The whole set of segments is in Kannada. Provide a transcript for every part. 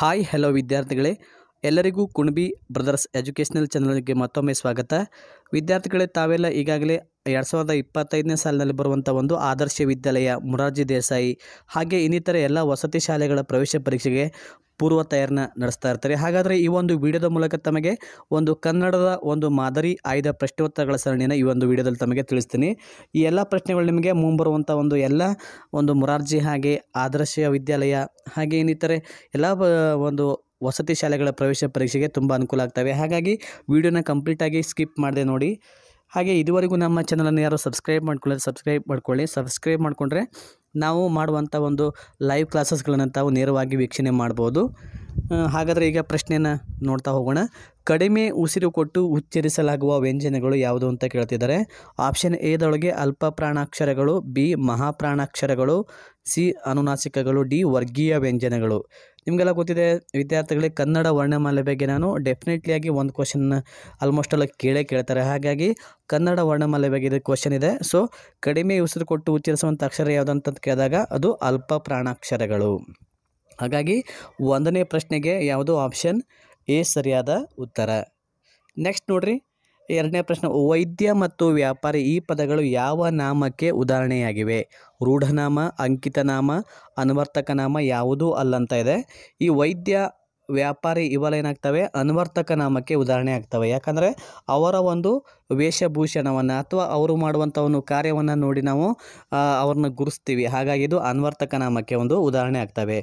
ಹಾಯ್ ಹಲೋ ವಿದ್ಯಾರ್ಥಿಗಳೇ ಎಲ್ಲರಿಗೂ ಕುಣಬಿ ಬ್ರದರ್ಸ್ ಎಜುಕೇಷನಲ್ ಚಾನಲ್ಗೆ ಮತ್ತೊಮ್ಮೆ ಸ್ವಾಗತ ವಿದ್ಯಾರ್ಥಿಗಳೇ ತಾವೆಲ್ಲ ಈಗಾಗಲೇ ಎರಡು ಸಾವಿರದ ಇಪ್ಪತ್ತೈದನೇ ಸಾಲಿನಲ್ಲಿ ಬರುವಂಥ ಒಂದು ಆದರ್ಶ ವಿದ್ಯಾಲಯ ಮುರಾರ್ಜಿ ದೇಸಾಯಿ ಹಾಗೆ ಇನ್ನಿತರ ಎಲ್ಲ ವಸತಿ ಶಾಲೆಗಳ ಪ್ರವೇಶ ಪರೀಕ್ಷೆಗೆ ಪೂರ್ವ ತಯಾರನ್ನ ನಡೆಸ್ತಾ ಇರ್ತಾರೆ ಹಾಗಾದರೆ ಈ ಒಂದು ವಿಡಿಯೋದ ಮೂಲಕ ತಮಗೆ ಒಂದು ಕನ್ನಡದ ಒಂದು ಮಾದರಿ ಆಯ್ದ ಪ್ರಶ್ನೋತ್ತರಗಳ ಸರಣಿಯನ್ನು ಈ ಒಂದು ವಿಡಿಯೋದಲ್ಲಿ ತಮಗೆ ತಿಳಿಸ್ತೀನಿ ಈ ಎಲ್ಲ ಪ್ರಶ್ನೆಗಳು ನಿಮಗೆ ಮುಂಬರುವಂಥ ಒಂದು ಎಲ್ಲ ಒಂದು ಮುರಾರ್ಜಿ ಹಾಗೆ ಆದರ್ಶ ವಿದ್ಯಾಲಯ ಹಾಗೆ ಇನ್ನಿತರೆ ಎಲ್ಲ ಒಂದು ವಸತಿ ಶಾಲೆಗಳ ಪ್ರವೇಶ ಪರೀಕ್ಷೆಗೆ ತುಂಬ ಅನುಕೂಲ ಆಗ್ತವೆ ಹಾಗಾಗಿ ವಿಡಿಯೋನ ಕಂಪ್ಲೀಟಾಗಿ ಸ್ಕಿಪ್ ಮಾಡಿದೆ ನೋಡಿ ಹಾಗೆ ಇದುವರೆಗೂ ನಮ್ಮ ಚಾನಲನ್ನು ಯಾರು ಸಬ್ಸ್ಕ್ರೈಬ್ ಮಾಡ್ಕೊಳ್ಳೋದು ಸಬ್ಸ್ಕ್ರೈಬ್ ಮಾಡ್ಕೊಳ್ಳಿ ಸಬ್ಸ್ಕ್ರೈಬ್ ಮಾಡಿಕೊಂಡ್ರೆ ನಾವು ಮಾಡುವಂಥ ಒಂದು ಲೈವ್ ಕ್ಲಾಸಸ್ಗಳನ್ನು ತಾವು ನೇರವಾಗಿ ವೀಕ್ಷಣೆ ಮಾಡ್ಬೋದು ಹಾಗಾದರೆ ಈಗ ಪ್ರಶ್ನೆಯನ್ನು ನೋಡ್ತಾ ಹೋಗೋಣ ಕಡಿಮೆ ಉಸಿರು ಕೊಟ್ಟು ಉಚ್ಚರಿಸಲಾಗುವ ವ್ಯಂಜನಗಳು ಯಾವುದು ಅಂತ ಕೇಳ್ತಿದ್ದಾರೆ ಆಪ್ಷನ್ ಎದೊಳಗೆ ಅಲ್ಪ ಪ್ರಾಣಾಕ್ಷರಗಳು ಬಿ ಮಹಾಪ್ರಾಣಾಕ್ಷರಗಳು ಸಿ ಅನುನಾಸಿಕಗಳು ಡಿ ವರ್ಗೀಯ ವ್ಯಂಜನಗಳು ನಿಮಗೆಲ್ಲ ಗೊತ್ತಿದೆ ವಿದ್ಯಾರ್ಥಿಗಳಿಗೆ ಕನ್ನಡ ವರ್ಣಮಾಲೆ ಬಗ್ಗೆ ನಾನು ಡೆಫಿನೆಟ್ಲಿಯಾಗಿ ಒಂದು ಕ್ವಶನ್ ಆಲ್ಮೋಸ್ಟ್ ಎಲ್ಲ ಕೇಳೇ ಕೇಳ್ತಾರೆ ಹಾಗಾಗಿ ಕನ್ನಡ ವರ್ಣಮಾಲೆ ಬಗ್ಗೆ ಇದು ಕ್ವಶನ್ ಇದೆ ಸೊ ಕಡಿಮೆ ಉಸಿರು ಕೊಟ್ಟು ಉಚ್ಚರಿಸುವಂಥ ಅಕ್ಷರ ಯಾವುದು ಅಂತ ಕೇಳಿದಾಗ ಅದು ಅಲ್ಪ ಪ್ರಾಣಾಕ್ಷರಗಳು ಹಾಗಾಗಿ ಒಂದನೇ ಪ್ರಶ್ನೆಗೆ ಯಾವುದು ಆಪ್ಷನ್ ಎ ಸರಿಯಾದ ಉತ್ತರ ನೆಕ್ಸ್ಟ್ ನೋಡಿರಿ ಎರಡನೇ ಪ್ರಶ್ನೆ ವೈದ್ಯ ಮತ್ತು ವ್ಯಾಪಾರಿ ಈ ಪದಗಳು ಯಾವ ನಾಮಕ್ಕೆ ಉದಾಹರಣೆಯಾಗಿವೆ ರೂಢನಾಮ ಅಂಕಿತನಾಮ ಅನುವರ್ತಕನಾಮ ನಾಮ ಯಾವುದೂ ಅಲ್ಲಂತ ಇದೆ ಈ ವೈದ್ಯ ವ್ಯಾಪಾರಿ ಇವೆಲ್ಲ ಏನಾಗ್ತವೆ ಅನ್ವರ್ತಕ ನಾಮಕ್ಕೆ ಉದಾಹರಣೆ ಆಗ್ತವೆ ಯಾಕಂದರೆ ಅವರ ಒಂದು ವೇಷಭೂಷಣವನ್ನು ಅಥವಾ ಅವರು ಮಾಡುವಂಥ ಒಂದು ಕಾರ್ಯವನ್ನು ನೋಡಿ ನಾವು ಅವ್ರನ್ನ ಗುರುಸ್ತೀವಿ ಹಾಗಾಗಿ ಇದು ಅನ್ವರ್ತಕ ನಾಮಕ್ಕೆ ಒಂದು ಉದಾಹರಣೆ ಆಗ್ತವೆ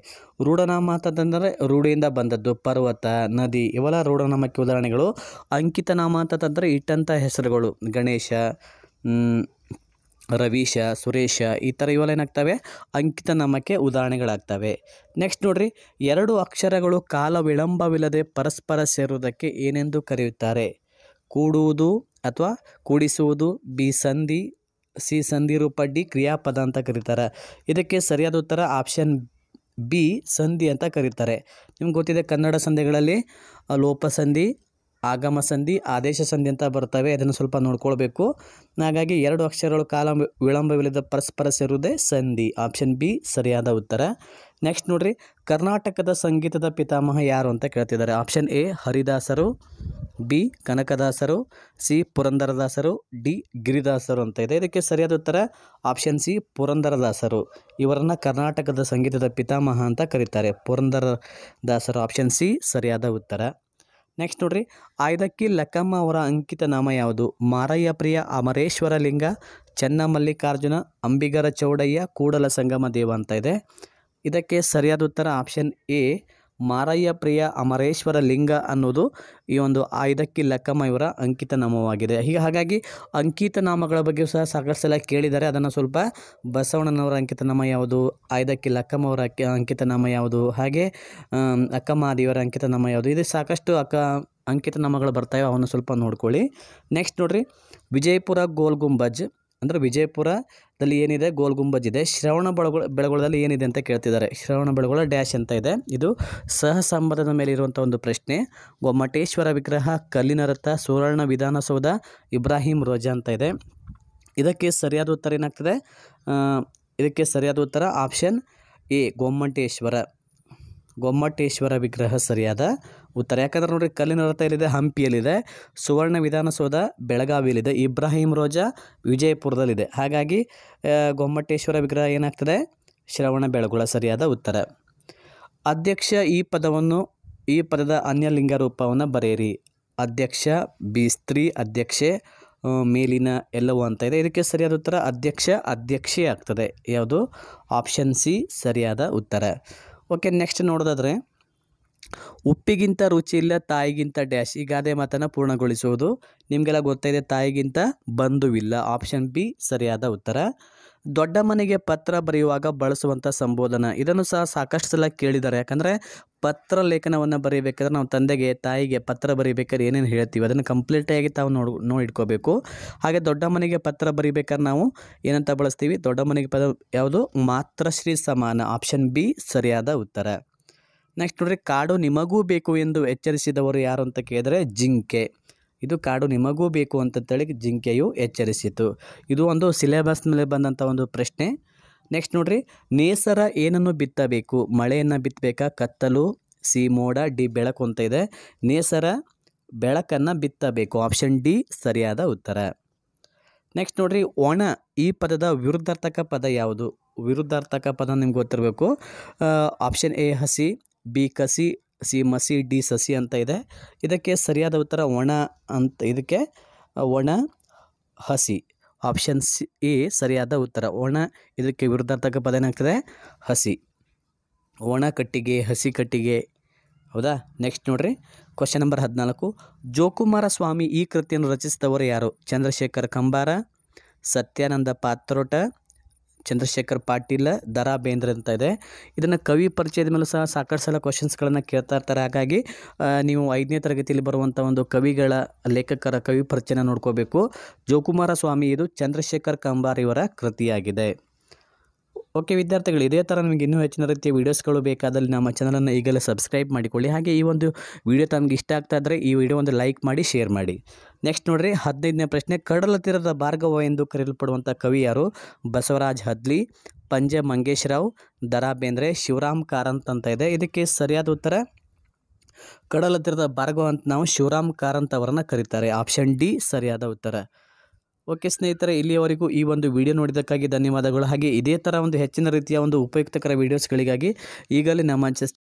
ರೂಢನಾಮ ಅಂತಂತಂದರೆ ರೂಢಿಯಿಂದ ಬಂದದ್ದು ಪರ್ವತ ನದಿ ಇವೆಲ್ಲ ರೂಢನಾಮಕ್ಕೆ ಉದಾಹರಣೆಗಳು ಅಂಕಿತ ನಾಮ ತಂದ್ರೆ ಇಟ್ಟಂಥ ಹೆಸರುಗಳು ಗಣೇಶ ರವೀಶ ಸುರೇಶ ಈ ಥರ ಇವೆಲ್ಲ ಏನಾಗ್ತವೆ ಅಂಕಿತ ನಾಮಕ್ಕೆ ಉದಾಹರಣೆಗಳಾಗ್ತವೆ ನೆಕ್ಸ್ಟ್ ನೋಡಿರಿ ಎರಡು ಅಕ್ಷರಗಳು ಕಾಲ ವಿಳಂಬವಿಲ್ಲದೆ ಪರಸ್ಪರ ಸೇರುವುದಕ್ಕೆ ಏನೆಂದು ಕರೆಯುತ್ತಾರೆ ಕೂಡುವುದು ಅಥವಾ ಕೂಡಿಸುವುದು ಬಿ ಸಂಧಿ ಸಿ ಸಂಧಿ ರೂಪ ಡಿ ಕ್ರಿಯಾಪದ ಅಂತ ಕರೀತಾರೆ ಇದಕ್ಕೆ ಸರಿಯಾದ ಉತ್ತರ ಆಪ್ಷನ್ ಬಿ ಸಂಧಿ ಅಂತ ಕರೀತಾರೆ ನಿಮ್ಗೆ ಗೊತ್ತಿದೆ ಕನ್ನಡ ಸಂಧಿಗಳಲ್ಲಿ ಲೋಪಸಂಧಿ ಆಗಮ ಸಂಧಿ ಆದೇಶ ಸಂಧಿ ಅಂತ ಬರ್ತವೆ ಅದನ್ನು ಸ್ವಲ್ಪ ನೋಡ್ಕೊಳ್ಬೇಕು ಹಾಗಾಗಿ ಎರಡು ಅಕ್ಷರಗಳು ಕಾಲ ವಿಳಂಬವಿಲ್ಲದ ಪರಸ್ಪರ ಸೇರುವುದೇ ಸಂಧಿ ಆಪ್ಷನ್ ಬಿ ಸರಿಯಾದ ಉತ್ತರ ನೆಕ್ಸ್ಟ್ ನೋಡ್ರಿ ಕರ್ನಾಟಕದ ಸಂಗೀತದ ಪಿತಾಮಹ ಯಾರು ಅಂತ ಕೇಳ್ತಿದ್ದಾರೆ ಆಪ್ಷನ್ ಎ ಹರಿದಾಸರು ಬಿ ಕನಕದಾಸರು ಸಿ ಪುರಂದರದಾಸರು ಡಿ ಗಿರಿದಾಸರು ಅಂತ ಇದೆ ಇದಕ್ಕೆ ಸರಿಯಾದ ಉತ್ತರ ಆಪ್ಷನ್ ಸಿ ಪುರಂದರದಾಸರು ಇವರನ್ನು ಕರ್ನಾಟಕದ ಸಂಗೀತದ ಪಿತಾಮಹ ಅಂತ ಕರೀತಾರೆ ಪುರಂದರದಾಸರು ಆಪ್ಷನ್ ಸಿ ಸರಿಯಾದ ಉತ್ತರ ನೆಕ್ಸ್ಟ್ ನೋಡ್ರಿ ಆಯ್ದಕ್ಕಿ ಲಕ್ಕಮ್ಮ ಅವರ ಅಂಕಿತ ನಾಮ ಯಾವುದು ಮಾರಯ್ಯ ಪ್ರಿಯ ಅಮರೇಶ್ವರ ಲಿಂಗ ಚೆನ್ನ ಮಲ್ಲಿಕಾರ್ಜುನ ಅಂಬಿಗರ ಚೌಡಯ್ಯ ಕೂಡಲ ಸಂಗಮ ದೇವ ಅಂತ ಇದೆ ಇದಕ್ಕೆ ಸರಿಯಾದ ಉತ್ತರ ಆಪ್ಷನ್ ಎ ಮಾರಯ್ಯ ಪ್ರಿಯ ಅಮರೇಶ್ವರ ಲಿಂಗ ಅನ್ನೋದು ಈ ಒಂದು ಆಯ್ದಕ್ಕಿ ಲಕ್ಕಮ್ಮ ಇವರ ಅಂಕಿತ ನಾಮವಾಗಿದೆ ಹೀಗೆ ಹಾಗಾಗಿ ಅಂಕಿತ ನಾಮಗಳ ಬಗ್ಗೆ ಸಹ ಸಾಕಷ್ಟು ಸಲ ಕೇಳಿದ್ದಾರೆ ಅದನ್ನು ಸ್ವಲ್ಪ ಬಸವಣ್ಣನವರ ಅಂಕಿತ ನಾಮ ಯಾವುದು ಆಯ್ದಕ್ಕಿ ಲಕ್ಕಮ್ಮ ಅವರ ಅಂಕಿತ ನಾಮ ಯಾವುದು ಹಾಗೆ ಅಕ್ಕಮಾದಿಯವರ ಅಂಕಿತ ನಾಮ ಯಾವುದು ಇದು ಸಾಕಷ್ಟು ಅಕ್ಕ ಅಂಕಿತ ನಾಮಗಳು ಬರ್ತವೆ ಅವನ್ನು ಸ್ವಲ್ಪ ನೋಡ್ಕೊಳ್ಳಿ ನೆಕ್ಸ್ಟ್ ನೋಡಿರಿ ವಿಜಯಪುರ ಗೋಲ್ ಗುಂಬಜ್ ಅಂದರೆ ವಿಜಯಪುರದಲ್ಲಿ ಏನಿದೆ ಗೋಲ್ ಗುಂಬಜ್ ಇದೆ ಶ್ರವಣ ಬೆಳಗೊಳ ಬೆಳಗೊಳದಲ್ಲಿ ಏನಿದೆ ಅಂತ ಕೇಳ್ತಿದ್ದಾರೆ ಶ್ರವಣ ಬೆಳಗೊಳ ಡ್ಯಾಶ್ ಅಂತ ಇದೆ ಇದು ಸಹ ಸಂಬಂಧದ ಮೇಲೆ ಇರುವಂಥ ಒಂದು ಪ್ರಶ್ನೆ ಗೊಮ್ಮಟೇಶ್ವರ ವಿಗ್ರಹ ಕಲ್ಲಿನ ರಥ ಸುವರ್ಣ ವಿಧಾನಸೌಧ ಇಬ್ರಾಹಿಂ ರೋಜಾ ಅಂತ ಇದೆ ಇದಕ್ಕೆ ಸರಿಯಾದ ಉತ್ತರ ಏನಾಗ್ತದೆ ಇದಕ್ಕೆ ಸರಿಯಾದ ಉತ್ತರ ಆಪ್ಷನ್ ಎ ಗೊಮ್ಮಟೇಶ್ವರ ಗೊಮ್ಮಟೇಶ್ವರ ವಿಗ್ರಹ ಸರಿಯಾದ ಉತ್ತರ ಯಾಕಂದ್ರೆ ನೋಡಿ ಕಲ್ಲಿನ ರಥ ಎಲ್ಲಿದೆ ಹಂಪಿಯಲ್ಲಿದೆ ಸುವರ್ಣ ವಿಧಾನಸೌಧ ಬೆಳಗಾವಿಯಲ್ಲಿದೆ ಇಬ್ರಾಹಿಂ ರೋಜಾ ವಿಜಯಪುರದಲ್ಲಿದೆ ಹಾಗಾಗಿ ಗೊಮ್ಮಟೇಶ್ವರ ವಿಗ್ರಹ ಏನಾಗ್ತದೆ ಶ್ರವಣ ಬೆಳಗುಳ ಸರಿಯಾದ ಉತ್ತರ ಅಧ್ಯಕ್ಷ ಈ ಪದವನ್ನು ಈ ಪದದ ಅನ್ಯ ಲಿಂಗ ರೂಪವನ್ನು ಬರೆಯಿರಿ ಅಧ್ಯಕ್ಷ ಬಿ ಸ್ತ್ರೀ ಅಧ್ಯಕ್ಷೆ ಮೇಲಿನ ಎಲ್ಲವೂ ಅಂತ ಇದೆ ಇದಕ್ಕೆ ಸರಿಯಾದ ಉತ್ತರ ಅಧ್ಯಕ್ಷ ಅಧ್ಯಕ್ಷೆ ಆಗ್ತದೆ ಯಾವುದು ಆಪ್ಷನ್ ಸಿ ಸರಿಯಾದ ಉತ್ತರ ಓಕೆ ನೆಕ್ಸ್ಟ್ ನೋಡೋದಾದರೆ ಉಪ್ಪಿಗಿಂತ ರುಚಿ ಇಲ್ಲ ತಾಯಿಗಿಂತ ಡ್ಯಾಶ್ ಈ ಗಾದೆ ಮಾತನ್ನು ಪೂರ್ಣಗೊಳಿಸುವುದು ನಿಮಗೆಲ್ಲ ಗೊತ್ತಾಯಿದೆ ತಾಯಿಗಿಂತ ಬಂಧುವಿಲ್ಲ ಆಪ್ಷನ್ ಬಿ ಸರಿಯಾದ ಉತ್ತರ ದೊಡ್ಡ ಮನೆಗೆ ಪತ್ರ ಬರೆಯುವಾಗ ಬಳಸುವಂಥ ಸಂಬೋಧನ ಇದನ್ನು ಸಹ ಸಾಕಷ್ಟು ಸಲ ಕೇಳಿದ್ದಾರೆ ಯಾಕಂದರೆ ಪತ್ರ ಲೇಖನವನ್ನು ಬರೀಬೇಕಾದ್ರೆ ನಾವು ತಂದೆಗೆ ತಾಯಿಗೆ ಪತ್ರ ಬರೀಬೇಕಾದ್ರೆ ಏನೇನು ಹೇಳ್ತೀವಿ ಅದನ್ನು ಕಂಪ್ಲೀಟಾಗಿ ತಾವು ನೋಡ್ ನೋಡಿಟ್ಕೋಬೇಕು ಹಾಗೆ ದೊಡ್ಡ ಮನೆಗೆ ಪತ್ರ ಬರೀಬೇಕಾದ್ರೆ ನಾವು ಏನಂತ ಬಳಸ್ತೀವಿ ದೊಡ್ಡ ಮನೆಗೆ ಪದ ಯಾವುದು ಮಾತ್ರಶ್ರೀ ಸಮಾನ ಆಪ್ಷನ್ ಬಿ ಸರಿಯಾದ ಉತ್ತರ ನೆಕ್ಸ್ಟ್ ನೋಡ್ರಿ ಕಾಡು ನಿಮಗೂ ಬೇಕು ಎಂದು ಎಚ್ಚರಿಸಿದವರು ಯಾರು ಅಂತ ಕೇಳಿದರೆ ಜಿಂಕೆ ಇದು ಕಾಡು ನಿಮಗೂ ಬೇಕು ಹೇಳಿ ಜಿಂಕೆಯು ಎಚ್ಚರಿಸಿತು ಇದು ಒಂದು ಸಿಲೆಬಸ್ ಮೇಲೆ ಬಂದಂಥ ಒಂದು ಪ್ರಶ್ನೆ ನೆಕ್ಸ್ಟ್ ನೋಡ್ರಿ ನೇಸರ ಏನನ್ನು ಬಿತ್ತಬೇಕು ಮಳೆಯನ್ನು ಬಿತ್ತಬೇಕಾ ಕತ್ತಲು ಸಿ ಮೋಡ ಡಿ ಬೆಳಕು ಅಂತ ಇದೆ ನೇಸರ ಬೆಳಕನ್ನು ಬಿತ್ತಬೇಕು ಆಪ್ಷನ್ ಡಿ ಸರಿಯಾದ ಉತ್ತರ ನೆಕ್ಸ್ಟ್ ನೋಡ್ರಿ ಒಣ ಈ ಪದದ ವಿರುದ್ಧಾರ್ಥಕ ಪದ ಯಾವುದು ವಿರುದ್ಧಾರ್ಥಕ ಪದ ನಿಮ್ಗೆ ಗೊತ್ತಿರಬೇಕು ಆಪ್ಷನ್ ಎ ಹಸಿ ಬಿ ಕಸಿ ಸಿ ಮಸಿ ಡಿ ಸಸಿ ಅಂತ ಇದೆ ಇದಕ್ಕೆ ಸರಿಯಾದ ಉತ್ತರ ಒಣ ಅಂತ ಇದಕ್ಕೆ ಒಣ ಹಸಿ ಆಪ್ಷನ್ ಸಿ ಸರಿಯಾದ ಉತ್ತರ ಒಣ ಇದಕ್ಕೆ ವಿರುದ್ಧಾರ್ಥಕ ಪದ ಏನಾಗ್ತದೆ ಹಸಿ ಒಣ ಕಟ್ಟಿಗೆ ಹಸಿ ಕಟ್ಟಿಗೆ ಹೌದಾ ನೆಕ್ಸ್ಟ್ ನೋಡ್ರಿ ಕ್ವಶನ್ ನಂಬರ್ ಹದಿನಾಲ್ಕು ಜೋಕುಮಾರ ಸ್ವಾಮಿ ಈ ಕೃತಿಯನ್ನು ರಚಿಸಿದವರು ಯಾರು ಚಂದ್ರಶೇಖರ್ ಕಂಬಾರ ಸತ್ಯಾನಂದ ಪಾತ್ರೋಟ ಚಂದ್ರಶೇಖರ್ ಪಾಟೀಲ್ ದರಾ ಬೇಂದ್ರೆ ಅಂತ ಇದೆ ಇದನ್ನು ಕವಿ ಪರಿಚಯದ ಮೇಲೂ ಸಹ ಸಾಕಷ್ಟು ಸಲ ಕ್ವಶನ್ಸ್ಗಳನ್ನು ಕೇಳ್ತಾ ಇರ್ತಾರೆ ಹಾಗಾಗಿ ನೀವು ಐದನೇ ತರಗತಿಯಲ್ಲಿ ಬರುವಂಥ ಒಂದು ಕವಿಗಳ ಲೇಖಕರ ಕವಿ ಪರಿಚಯನ ನೋಡ್ಕೋಬೇಕು ಜೋಕುಮಾರ ಸ್ವಾಮಿ ಇದು ಚಂದ್ರಶೇಖರ್ ಕಂಬಾರಿಯವರ ಕೃತಿಯಾಗಿದೆ ಓಕೆ ವಿದ್ಯಾರ್ಥಿಗಳು ಇದೇ ಥರ ನಿಮಗೆ ಇನ್ನೂ ಹೆಚ್ಚಿನ ರೀತಿಯ ವೀಡಿಯೋಸ್ಗಳು ಬೇಕಾದಲ್ಲಿ ನಮ್ಮ ಚಾನಲನ್ನು ಈಗಲೇ ಸಬ್ಸ್ಕ್ರೈಬ್ ಮಾಡಿಕೊಳ್ಳಿ ಹಾಗೆ ಈ ಒಂದು ವಿಡಿಯೋ ತಮಗೆ ಇಷ್ಟ ಆಗ್ತಾ ಇದ್ದರೆ ಈ ವಿಡಿಯೋ ಒಂದು ಲೈಕ್ ಮಾಡಿ ಶೇರ್ ಮಾಡಿ ನೆಕ್ಸ್ಟ್ ನೋಡಿರಿ ಹದಿನೈದನೇ ಪ್ರಶ್ನೆ ಕಡಲ ತೀರದ ಭಾರ್ಗವ ಎಂದು ಕರೆಯಲ್ಪಡುವಂಥ ಕವಿ ಯಾರು ಬಸವರಾಜ್ ಹದ್ಲಿ ಪಂಜೆ ಮಂಗೇಶ್ ರಾವ್ ದರಾ ಬೇಂದ್ರೆ ಶಿವರಾಮ್ ಕಾರಂತ್ ಅಂತ ಇದೆ ಇದಕ್ಕೆ ಸರಿಯಾದ ಉತ್ತರ ಕಡಲತೀರದ ತೀರದ ಭಾರ್ಗವ ಅಂತ ನಾವು ಶಿವರಾಮ್ ಕಾರಂತ್ ಅವರನ್ನು ಕರೀತಾರೆ ಆಪ್ಷನ್ ಡಿ ಸರಿಯಾದ ಉತ್ತರ ಓಕೆ ಸ್ನೇಹಿತರೆ ಇಲ್ಲಿಯವರೆಗೂ ಈ ಒಂದು ವಿಡಿಯೋ ನೋಡಿದ್ದಕ್ಕಾಗಿ ಧನ್ಯವಾದಗಳು ಹಾಗೆ ಇದೇ ಥರ ಒಂದು ಹೆಚ್ಚಿನ ರೀತಿಯ ಒಂದು ಉಪಯುಕ್ತಕರ ವೀಡಿಯೋಸ್ಗಳಿಗಾಗಿ ಈಗಲೇ ನಮ್ಮ